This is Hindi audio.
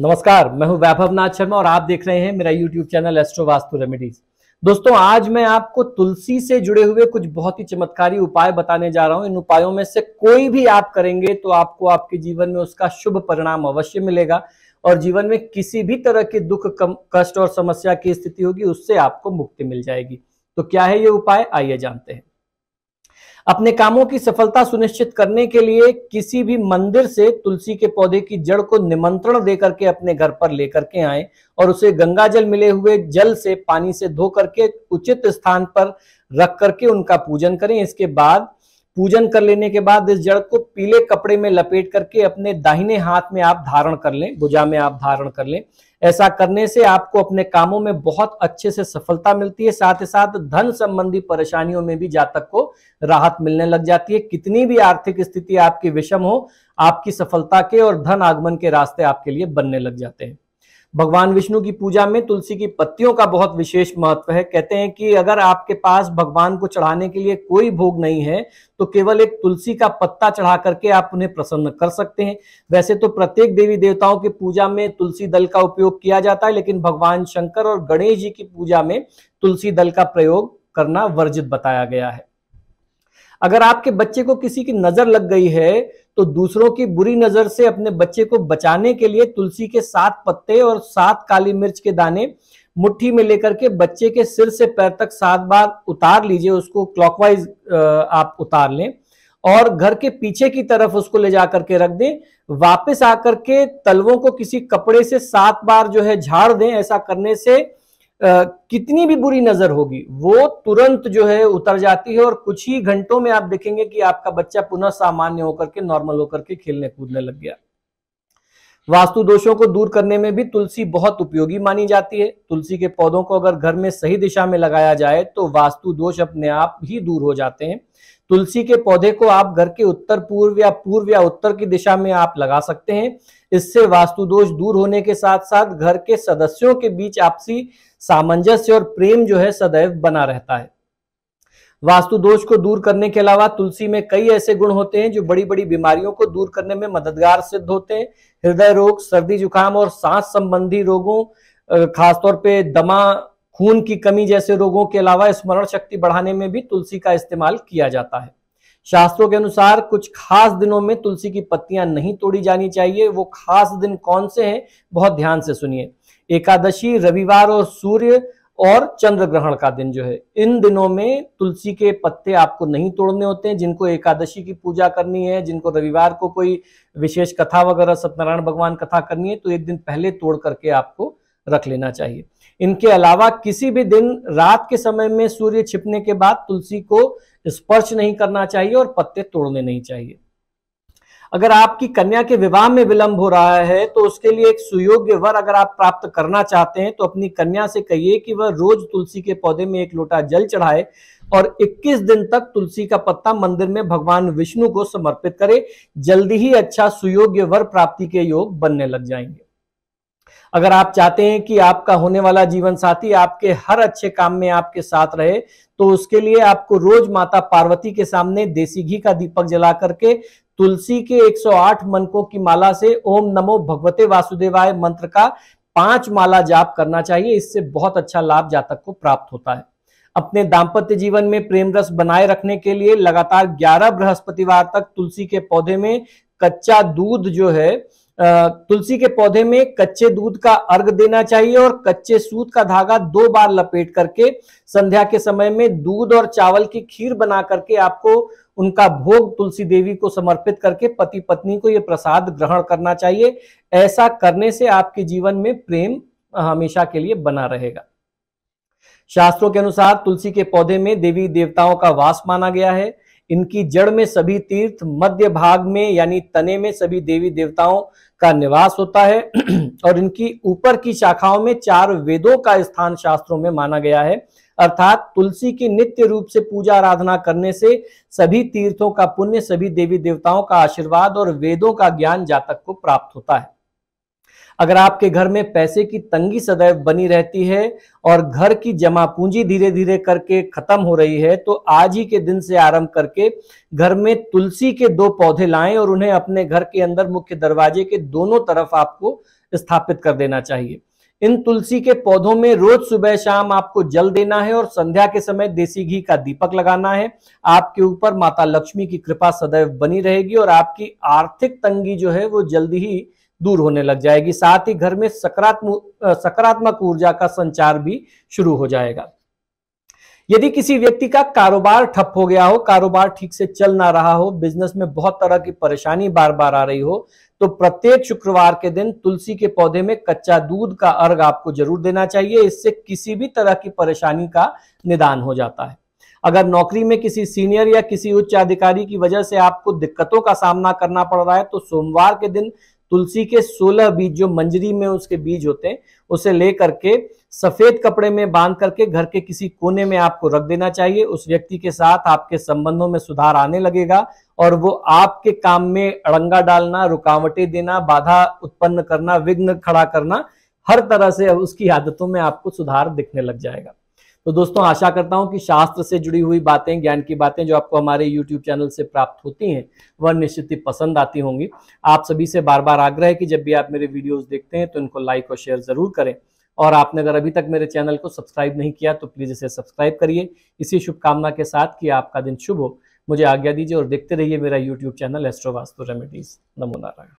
नमस्कार मैं हूं वैभव नाथ शर्मा और आप देख रहे हैं मेरा YouTube channel Astro Vastu Remedies दोस्तों आज मैं आपको तुलसी से जुड़े हुए कुछ बहुत ही चमत्कारी उपाय बताने जा रहा हूं इन उपायों में से कोई भी आप करेंगे तो आपको आपके जीवन में उसका शुभ परिणाम अवश्य मिलेगा और जीवन में किसी भी तरह के दुख कष्ट और समस्या की स्थिति होगी उससे आपको मुक्ति मिल जाएगी तो क्या है ये उपाय आइए जानते हैं अपने कामों की सफलता सुनिश्चित करने के लिए किसी भी मंदिर से तुलसी के पौधे की जड़ को निमंत्रण देकर के अपने घर पर लेकर के आए और उसे गंगा जल मिले हुए जल से पानी से धो करके उचित स्थान पर रख करके उनका पूजन करें इसके बाद पूजन कर लेने के बाद इस जड़ को पीले कपड़े में लपेट करके अपने दाहिने हाथ में आप धारण कर लें भुजा में आप धारण कर लें ऐसा करने से आपको अपने कामों में बहुत अच्छे से सफलता मिलती है साथ ही साथ धन संबंधी परेशानियों में भी जातक को राहत मिलने लग जाती है कितनी भी आर्थिक स्थिति आपकी विषम हो आपकी सफलता के और धन आगमन के रास्ते आपके लिए बनने लग जाते हैं भगवान विष्णु की पूजा में तुलसी की पत्तियों का बहुत विशेष महत्व है कहते हैं कि अगर आपके पास भगवान को चढ़ाने के लिए कोई भोग नहीं है तो केवल एक तुलसी का पत्ता चढ़ा करके आप उन्हें प्रसन्न कर सकते हैं वैसे तो प्रत्येक देवी देवताओं की पूजा में तुलसी दल का उपयोग किया जाता है लेकिन भगवान शंकर और गणेश जी की पूजा में तुलसी दल का प्रयोग करना वर्जित बताया गया है अगर आपके बच्चे को किसी की नजर लग गई है तो दूसरों की बुरी नजर से अपने बच्चे को बचाने के लिए तुलसी के सात पत्ते और सात काली मिर्च के दाने मुट्ठी में लेकर के बच्चे के सिर से पैर तक सात बार उतार लीजिए उसको क्लॉकवाइज आप उतार लें और घर के पीछे की तरफ उसको ले जा करके रख दें वापस आकर के तलवों को किसी कपड़े से सात बार जो है झाड़ दें ऐसा करने से कितनी भी बुरी नजर होगी वो तुरंत जो है उतर जाती है और कुछ ही घंटों में आप देखेंगे कि आपका बच्चा पुनः सामान्य होकर के नॉर्मल होकर के खेलने कूदने लग गया वास्तु दोषों को दूर करने में भी तुलसी बहुत उपयोगी मानी जाती है तुलसी के पौधों को अगर घर में सही दिशा में लगाया जाए तो वास्तु दोष अपने आप ही दूर हो जाते हैं तुलसी के पौधे को आप घर के उत्तर पूर्व या पूर्व या उत्तर की दिशा में आप लगा सकते हैं इससे वास्तु दोष दूर होने के साथ साथ घर के सदस्यों के बीच आपसी सामंजस्य और प्रेम जो है सदैव बना रहता है वास्तु दोष को दूर करने के अलावा तुलसी में कई ऐसे गुण होते हैं जो बड़ी बड़ी बीमारियों को दूर करने में मददगार सिद्ध होते हैं हृदय रोग सर्दी जुकाम और सांस संबंधी रोगों खासतौर पे दमा खून की कमी जैसे रोगों के अलावा स्मरण शक्ति बढ़ाने में भी तुलसी का इस्तेमाल किया जाता है शास्त्रों के अनुसार कुछ खास दिनों में तुलसी की पत्तियां नहीं तोड़ी जानी चाहिए वो खास दिन कौन से हैं बहुत ध्यान से सुनिए एकादशी रविवार और सूर्य और चंद्र ग्रहण का दिन जो है इन दिनों में तुलसी के पत्ते आपको नहीं तोड़ने होते हैं जिनको एकादशी की पूजा करनी है जिनको रविवार को कोई विशेष कथा वगैरह सत्यनारायण भगवान कथा करनी है तो एक दिन पहले तोड़ करके आपको रख लेना चाहिए इनके अलावा किसी भी दिन रात के समय में सूर्य छिपने के बाद तुलसी को स्पर्श नहीं करना चाहिए और पत्ते तोड़ने नहीं चाहिए अगर आपकी कन्या के विवाह में विलंब हो रहा है तो उसके लिए एक सुयोग्य वर अगर आप प्राप्त करना चाहते हैं तो अपनी कन्या से कहिए कि वह रोज तुलसी के पौधे में एक लोटा जल चढ़ाए और 21 दिन तक तुलसी का पत्ता मंदिर में भगवान विष्णु को समर्पित करे जल्दी ही अच्छा सुयोग्य वर प्राप्ति के योग बनने लग जाएंगे अगर आप चाहते हैं कि आपका होने वाला जीवन साथी आपके हर अच्छे काम में आपके साथ रहे तो उसके लिए आपको रोज माता पार्वती के सामने देसी घी का दीपक जला करके तुलसी के 108 मनकों की माला से ओम नमो भगवते वासुदेवाय मंत्र का पांच माला जाप करना चाहिए इससे बहुत अच्छा लाभ जातक को प्राप्त होता है अपने दाम्पत्य जीवन में प्रेम रस बनाए रखने के लिए लगातार ग्यारह बृहस्पतिवार तक तुलसी के पौधे में कच्चा दूध जो है तुलसी के पौधे में कच्चे दूध का अर्घ देना चाहिए और कच्चे सूत का धागा दो बार लपेट करके संध्या के समय में दूध और चावल की खीर बना करके आपको उनका भोग तुलसी देवी को समर्पित करके पति पत्नी को यह प्रसाद ग्रहण करना चाहिए ऐसा करने से आपके जीवन में प्रेम हमेशा के लिए बना रहेगा शास्त्रों के अनुसार तुलसी के पौधे में देवी देवताओं का वास माना गया है इनकी जड़ में सभी तीर्थ मध्य भाग में यानी तने में सभी देवी देवताओं का निवास होता है और इनकी ऊपर की शाखाओं में चार वेदों का स्थान शास्त्रों में माना गया है अर्थात तुलसी की नित्य रूप से पूजा आराधना करने से सभी तीर्थों का पुण्य सभी देवी देवताओं का आशीर्वाद और वेदों का ज्ञान जातक को प्राप्त होता है अगर आपके घर में पैसे की तंगी सदैव बनी रहती है और घर की जमा पूंजी धीरे धीरे करके खत्म हो रही है तो आज ही के दिन से आरंभ करके घर में तुलसी के दो पौधे लाएं और उन्हें अपने घर के अंदर मुख्य दरवाजे के दोनों तरफ आपको स्थापित कर देना चाहिए इन तुलसी के पौधों में रोज सुबह शाम आपको जल देना है और संध्या के समय देसी घी का दीपक लगाना है आपके ऊपर माता लक्ष्मी की कृपा सदैव बनी रहेगी और आपकी आर्थिक तंगी जो है वो जल्दी ही दूर होने लग जाएगी साथ ही घर में सकारात्मक सकारात्मक ऊर्जा का संचार भी शुरू हो जाएगा यदि किसी व्यक्ति का कारोबार ठप हो गया हो कारोबार ठीक से चल ना रहा हो बिजनेस में बहुत तरह की परेशानी बार बार आ रही हो तो प्रत्येक शुक्रवार के दिन तुलसी के पौधे में कच्चा दूध का अर्घ आपको जरूर देना चाहिए इससे किसी भी तरह की परेशानी का निदान हो जाता है अगर नौकरी में किसी सीनियर या किसी उच्च अधिकारी की वजह से आपको दिक्कतों का सामना करना पड़ रहा है तो सोमवार के दिन तुलसी के 16 बीज जो मंजरी में उसके बीज होते हैं उसे लेकर के सफेद कपड़े में बांध करके घर के किसी कोने में आपको रख देना चाहिए उस व्यक्ति के साथ आपके संबंधों में सुधार आने लगेगा और वो आपके काम में अड़ंगा डालना रुकावटें देना बाधा उत्पन्न करना विघ्न खड़ा करना हर तरह से उसकी आदतों में आपको सुधार दिखने लग जाएगा तो दोस्तों आशा करता हूं कि शास्त्र से जुड़ी हुई बातें ज्ञान की बातें जो आपको हमारे YouTube चैनल से प्राप्त होती हैं वह निश्चित ही पसंद आती होंगी आप सभी से बार बार आग्रह है कि जब भी आप मेरे वीडियोस देखते हैं तो इनको लाइक और शेयर जरूर करें और आपने अगर अभी तक मेरे चैनल को सब्सक्राइब नहीं किया तो प्लीज़ इसे सब्सक्राइब करिए इसी शुभकामना के साथ कि आपका दिन शुभ हो मुझे आज्ञा दीजिए और देखते रहिए मेरा यूट्यूब चैनल एस्ट्रोवास्तु रेमेडीज नमो नारायण